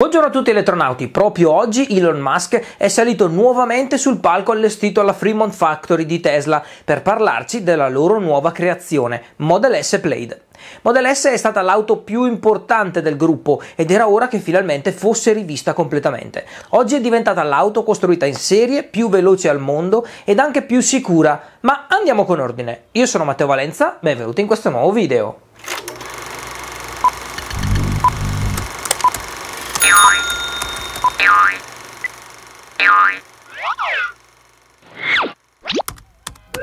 Buongiorno a tutti elettronauti, proprio oggi Elon Musk è salito nuovamente sul palco allestito alla Fremont Factory di Tesla per parlarci della loro nuova creazione, Model S Plaid. Model S è stata l'auto più importante del gruppo ed era ora che finalmente fosse rivista completamente. Oggi è diventata l'auto costruita in serie, più veloce al mondo ed anche più sicura, ma andiamo con ordine. Io sono Matteo Valenza, benvenuti in questo nuovo video.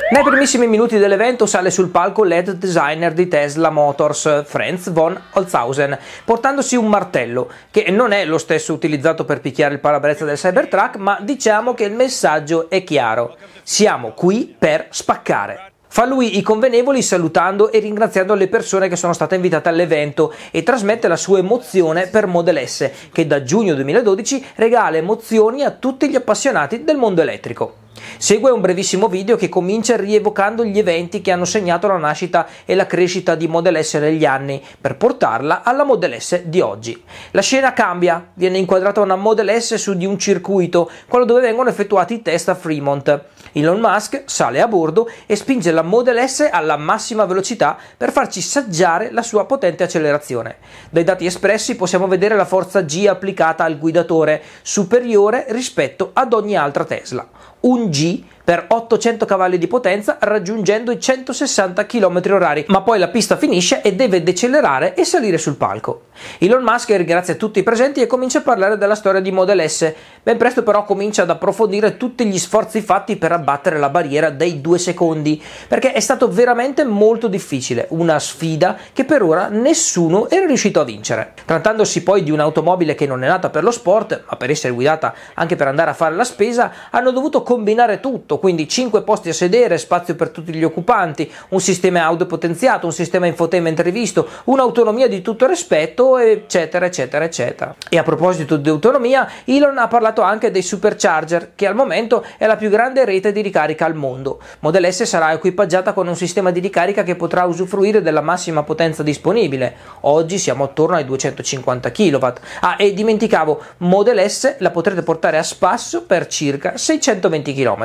Nei primissimi minuti dell'evento sale sul palco l'head designer di Tesla Motors, Franz von Holzhausen, portandosi un martello, che non è lo stesso utilizzato per picchiare il parabrezza del Cybertruck, ma diciamo che il messaggio è chiaro. Siamo qui per spaccare. Fa lui i convenevoli salutando e ringraziando le persone che sono state invitate all'evento e trasmette la sua emozione per Model S, che da giugno 2012 regala emozioni a tutti gli appassionati del mondo elettrico. Segue un brevissimo video che comincia rievocando gli eventi che hanno segnato la nascita e la crescita di Model S negli anni, per portarla alla Model S di oggi. La scena cambia, viene inquadrata una Model S su di un circuito, quello dove vengono effettuati i test a Fremont. Elon Musk sale a bordo e spinge la Model S alla massima velocità per farci saggiare la sua potente accelerazione. Dai dati espressi possiamo vedere la forza G applicata al guidatore, superiore rispetto ad ogni altra Tesla. onde per 800 cavalli di potenza raggiungendo i 160 km/h, ma poi la pista finisce e deve decelerare e salire sul palco. Elon Musk ringrazia tutti i presenti e comincia a parlare della storia di Model S, ben presto però comincia ad approfondire tutti gli sforzi fatti per abbattere la barriera dei due secondi, perché è stato veramente molto difficile, una sfida che per ora nessuno era riuscito a vincere. Trattandosi poi di un'automobile che non è nata per lo sport, ma per essere guidata anche per andare a fare la spesa, hanno dovuto combinare tutto letto, quindi 5 posti a sedere, spazio per tutti gli occupanti, un sistema audio potenziato, un sistema infotainment rivisto, un'autonomia di tutto rispetto, eccetera, eccetera, eccetera. E a proposito di autonomia, Elon ha parlato anche dei supercharger, che al momento è la più grande rete di ricarica al mondo. Model S sarà equipaggiata con un sistema di ricarica che potrà usufruire della massima potenza disponibile. Oggi siamo attorno ai 250 kW. Ah, e dimenticavo, Model S la potrete portare a spasso per circa 620 km.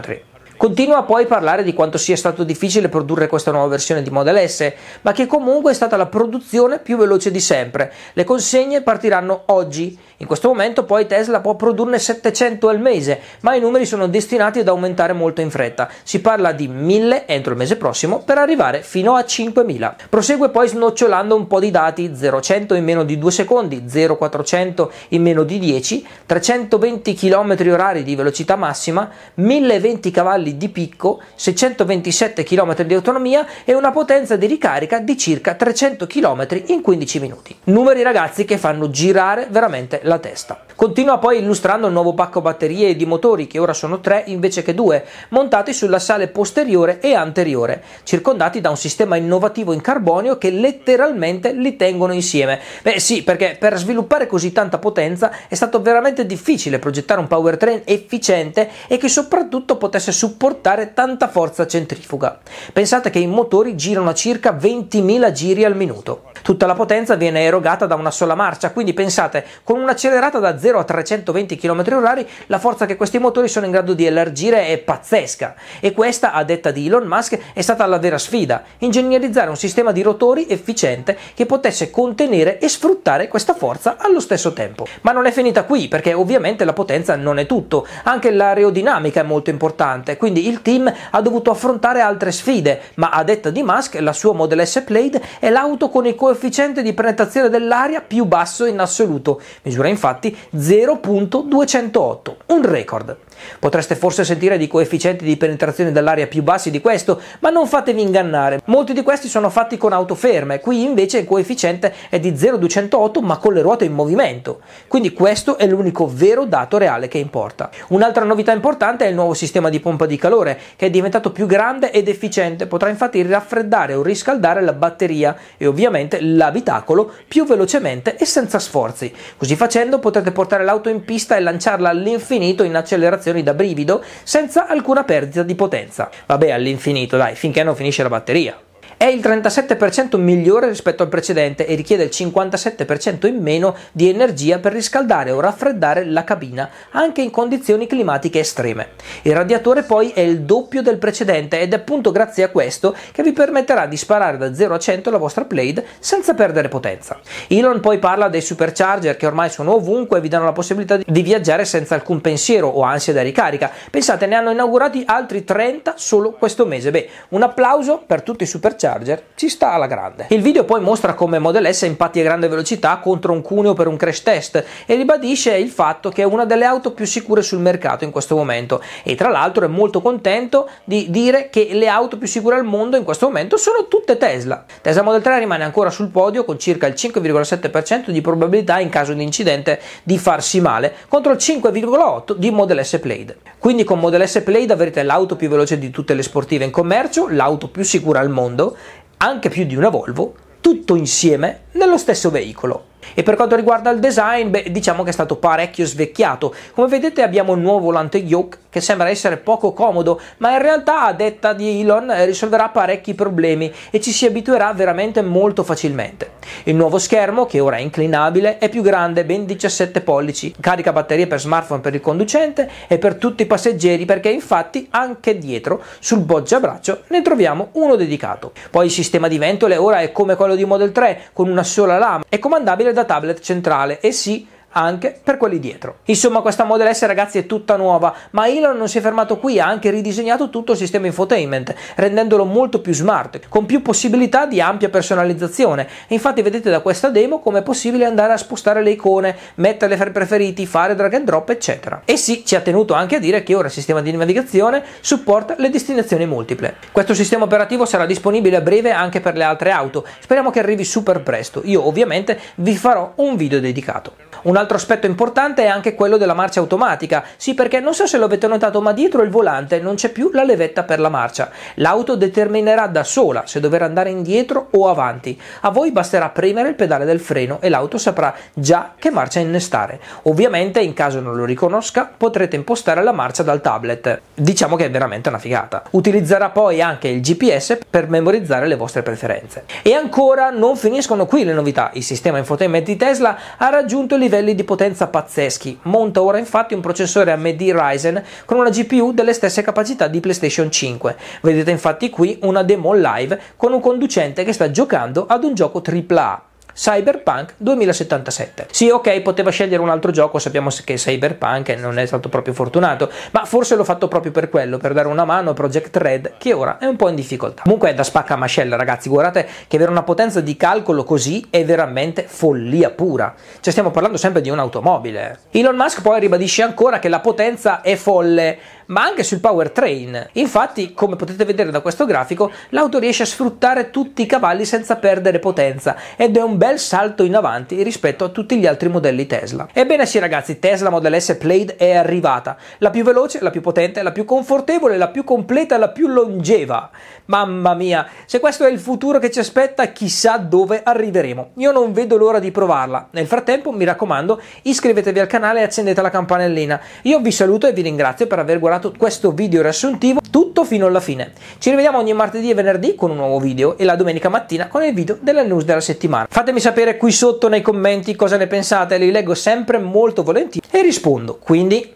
Continua poi a parlare di quanto sia stato difficile produrre questa nuova versione di Model S, ma che comunque è stata la produzione più veloce di sempre. Le consegne partiranno oggi. In questo momento poi Tesla può produrne 700 al mese, ma i numeri sono destinati ad aumentare molto in fretta. Si parla di 1000 entro il mese prossimo per arrivare fino a 5000. Prosegue poi snocciolando un po' di dati, 0100 in meno di 2 secondi, 0400 in meno di 10, 320 km orari di velocità massima, 1020 cavalli km di picco, 627 km di autonomia e una potenza di ricarica di circa 300 km in 15 minuti. Numeri ragazzi che fanno girare veramente la testa. Continua poi illustrando il nuovo pacco batterie e di motori che ora sono tre invece che due, montati sulla sale posteriore e anteriore, circondati da un sistema innovativo in carbonio che letteralmente li tengono insieme. Beh sì, perché per sviluppare così tanta potenza è stato veramente difficile progettare un powertrain efficiente e che soprattutto potesse supportare supportare tanta forza centrifuga. Pensate che i motori girano a circa 20.000 giri al minuto. Tutta la potenza viene erogata da una sola marcia, quindi pensate, con un'accelerata da 0 a 320 km/h, la forza che questi motori sono in grado di elargire è pazzesca. E questa, a detta di Elon Musk, è stata la vera sfida, ingegnerizzare un sistema di rotori efficiente che potesse contenere e sfruttare questa forza allo stesso tempo. Ma non è finita qui, perché ovviamente la potenza non è tutto, anche l'aerodinamica è molto importante, quindi quindi il team ha dovuto affrontare altre sfide, ma a detta di Musk la sua Model S Plaid è l'auto con il coefficiente di penetrazione dell'aria più basso in assoluto, misura infatti 0.208, un record. Potreste forse sentire di coefficienti di penetrazione dell'aria più bassi di questo, ma non fatevi ingannare, molti di questi sono fatti con auto ferme, qui invece il coefficiente è di 0,208 ma con le ruote in movimento, quindi questo è l'unico vero dato reale che importa. Un'altra novità importante è il nuovo sistema di pompa di di calore, che è diventato più grande ed efficiente, potrà infatti raffreddare o riscaldare la batteria e ovviamente l'abitacolo più velocemente e senza sforzi. Così facendo potrete portare l'auto in pista e lanciarla all'infinito in accelerazioni da brivido senza alcuna perdita di potenza. Vabbè, all'infinito, dai, finché non finisce la batteria è il 37% migliore rispetto al precedente e richiede il 57% in meno di energia per riscaldare o raffreddare la cabina, anche in condizioni climatiche estreme. Il radiatore poi è il doppio del precedente ed è appunto grazie a questo che vi permetterà di sparare da 0 a 100 la vostra Blade senza perdere potenza. Elon poi parla dei supercharger che ormai sono ovunque e vi danno la possibilità di viaggiare senza alcun pensiero o ansia da ricarica. Pensate, ne hanno inaugurati altri 30 solo questo mese. Beh, un applauso per tutti i supercharger Charger ci sta alla grande. Il video poi mostra come Model S impatti a grande velocità contro un cuneo per un crash test e ribadisce il fatto che è una delle auto più sicure sul mercato in questo momento e tra l'altro è molto contento di dire che le auto più sicure al mondo in questo momento sono tutte Tesla. Tesla Model 3 rimane ancora sul podio con circa il 5,7% di probabilità in caso di incidente di farsi male contro il 5,8% di Model S Plaid. Quindi con Model S Plaid avrete l'auto più veloce di tutte le sportive in commercio, l'auto più sicura al mondo, anche più di una Volvo, tutto insieme nello stesso veicolo. E per quanto riguarda il design, beh, diciamo che è stato parecchio svecchiato. Come vedete abbiamo un nuovo volante yoke che sembra essere poco comodo, ma in realtà a detta di Elon eh, risolverà parecchi problemi e ci si abituerà veramente molto facilmente. Il nuovo schermo, che ora è inclinabile, è più grande, ben 17 pollici, carica batterie per smartphone per il conducente e per tutti i passeggeri perché infatti anche dietro sul bocciabraccio ne troviamo uno dedicato. Poi il sistema di ventole ora è come quello di Model 3 con una sola lama, è comandabile da tablet centrale e eh sì, anche per quelli dietro. Insomma questa Model S ragazzi è tutta nuova, ma Elon non si è fermato qui, ha anche ridisegnato tutto il sistema infotainment, rendendolo molto più smart, con più possibilità di ampia personalizzazione. E infatti vedete da questa demo come è possibile andare a spostare le icone, metterle fra i preferiti, fare drag and drop eccetera. E sì, ci ha tenuto anche a dire che ora il sistema di navigazione supporta le destinazioni multiple. Questo sistema operativo sarà disponibile a breve anche per le altre auto, speriamo che arrivi super presto, io ovviamente vi farò un video dedicato. Una altro aspetto importante è anche quello della marcia automatica. Sì, perché non so se lo avete notato, ma dietro il volante non c'è più la levetta per la marcia. L'auto determinerà da sola se dover andare indietro o avanti. A voi basterà premere il pedale del freno e l'auto saprà già che marcia innestare. Ovviamente, in caso non lo riconosca, potrete impostare la marcia dal tablet. Diciamo che è veramente una figata. Utilizzerà poi anche il GPS per memorizzare le vostre preferenze. E ancora non finiscono qui le novità. Il sistema infotainment di Tesla ha raggiunto livelli livelli di potenza pazzeschi. Monta ora infatti un processore AMD Ryzen con una GPU delle stesse capacità di PlayStation 5. Vedete infatti qui una demo live con un conducente che sta giocando ad un gioco AAA. Cyberpunk 2077. Sì, ok, poteva scegliere un altro gioco, sappiamo che Cyberpunk non è stato proprio fortunato, ma forse l'ho fatto proprio per quello, per dare una mano a Project Red, che ora è un po' in difficoltà. Comunque è da spacca mascella, ragazzi, guardate che avere una potenza di calcolo così è veramente follia pura. Cioè stiamo parlando sempre di un'automobile. Elon Musk poi ribadisce ancora che la potenza è folle, ma anche sul powertrain. Infatti, come potete vedere da questo grafico, l'auto riesce a sfruttare tutti i cavalli senza perdere potenza ed è un bel salto in avanti rispetto a tutti gli altri modelli Tesla. Ebbene sì ragazzi, Tesla Model S Plaid è arrivata, la più veloce, la più potente, la più confortevole, la più completa, la più longeva. Mamma mia, se questo è il futuro che ci aspetta, chissà dove arriveremo. Io non vedo l'ora di provarla. Nel frattempo, mi raccomando, iscrivetevi al canale e accendete la campanellina. Io vi saluto e vi ringrazio per aver guardato terminato questo video riassuntivo, tutto fino alla fine. Ci rivediamo ogni martedì e venerdì con un nuovo video e la domenica mattina con il video della news della settimana. Fatemi sapere qui sotto nei commenti cosa ne pensate, li leggo sempre molto volentieri e rispondo. Quindi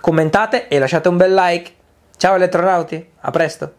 commentate e lasciate un bel like. Ciao elettronauti, a presto!